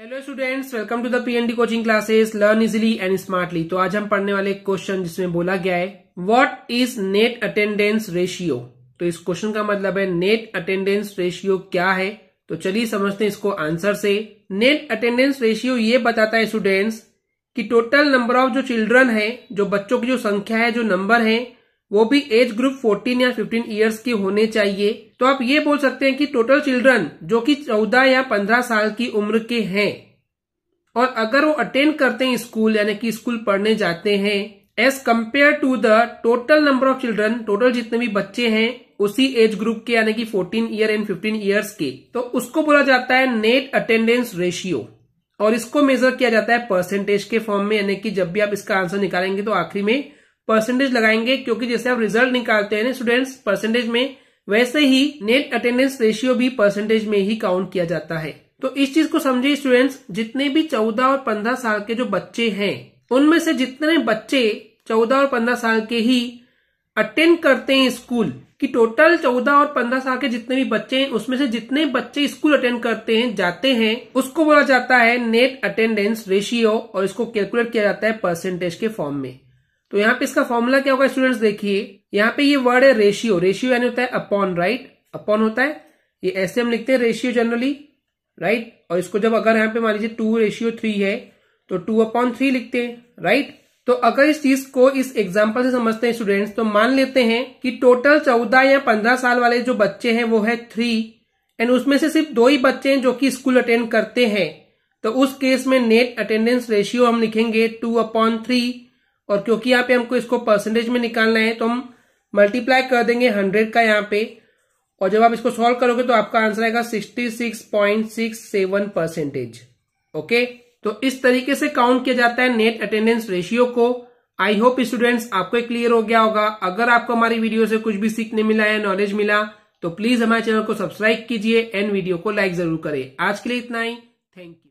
hello students welcome to the PND coaching classes learn easily and smartly तो आज हम पढ़ने वाले क्वेश्चन जिसमें बोला गया है what is net attendance ratio तो इस क्वेश्चन का मतलब है नेट अटेंडेंस रेशियो क्या है तो चलिए समझते हैं इसको आंसर से नेट अटेंडेंस रेशियो ये बताता है स्टूडेंट्स की टोटल नंबर ऑफ जो चिल्ड्रन है जो बच्चों की जो संख्या है जो नंबर है वो भी एज ग्रुप 14 या 15 इयर्स के होने चाहिए तो आप ये बोल सकते हैं कि टोटल चिल्ड्रन जो कि 14 या 15 साल की उम्र के हैं और अगर वो अटेंड करते हैं स्कूल यानी कि स्कूल पढ़ने जाते हैं as compare to the total number of children total जितने भी बच्चे हैं उसी एज ग्रुप के यानी कि 14 ईयर एंड 15 ईयर्स के तो उसको बोला जाता है नेट अटेंडेंस रेशियो और इसको मेजर किया जाता है परसेंटेज के फॉर्म में यानी कि जब भी आप इसका आंसर निकालेंगे तो आखिरी में परसेंटेज लगाएंगे क्योंकि जैसे आप रिजल्ट निकालते हैं स्टूडेंट्स परसेंटेज में वैसे ही नेट अटेंडेंस रेशियो भी परसेंटेज में ही काउंट किया जाता है तो इस चीज को समझिए स्टूडेंट्स जितने भी चौदह और पंद्रह साल के जो बच्चे हैं उनमें से जितने बच्चे चौदह और पंद्रह साल के ही अटेंड करते हैं स्कूल कि टोटल चौदह और पंद्रह साल के जितने भी बच्चे हैं उसमें से जितने बच्चे स्कूल अटेंड करते हैं जाते हैं उसको बोला जाता है नेट अटेंडेंस रेशियो और इसको कैलकुलेट किया जाता है परसेंटेज के फॉर्म में तो यहाँ पे इसका फॉर्मूला क्या होगा स्टूडेंट्स देखिए यहाँ पे ये वर्ड है रेशियो रेशियो यानी होता है अपॉन राइट अपॉन होता है ये ऐसे हम लिखते हैं रेशियो जनरली राइट और इसको जब अगर यहाँ पे मान लीजिए टू रेशियो थ्री है तो टू अपॉन थ्री लिखते हैं राइट तो अगर इस चीज को इस एग्जाम्पल से समझते हैं स्टूडेंट्स तो मान लेते हैं कि टोटल चौदह या पंद्रह साल वाले जो बच्चे हैं वो है थ्री एंड उसमें से सिर्फ दो ही बच्चे हैं जो कि स्कूल अटेंड करते हैं तो उस केस में नेट अटेंडेंस रेशियो हम लिखेंगे टू अपॉन थ्री और क्योंकि यहाँ पे हमको इसको परसेंटेज में निकालना है तो हम मल्टीप्लाई कर देंगे हंड्रेड का यहाँ पे और जब आप इसको सॉल्व करोगे तो आपका आंसर आएगा sixty six point six seven percentage okay तो इस तरीके से काउंट किया जाता है नेट अटेंडेंस रेशियो को आई होप स्टूडेंट्स आपको क्लियर हो गया होगा अगर आपको हमारी वीडियो से कुछ भी सीखने मिला या नॉलेज मिला तो प्लीज हमारे चैनल को सब्सक्राइब कीजिए एंड वीडियो को लाइक जरूर करें आज के लिए इतना ही थैंक यू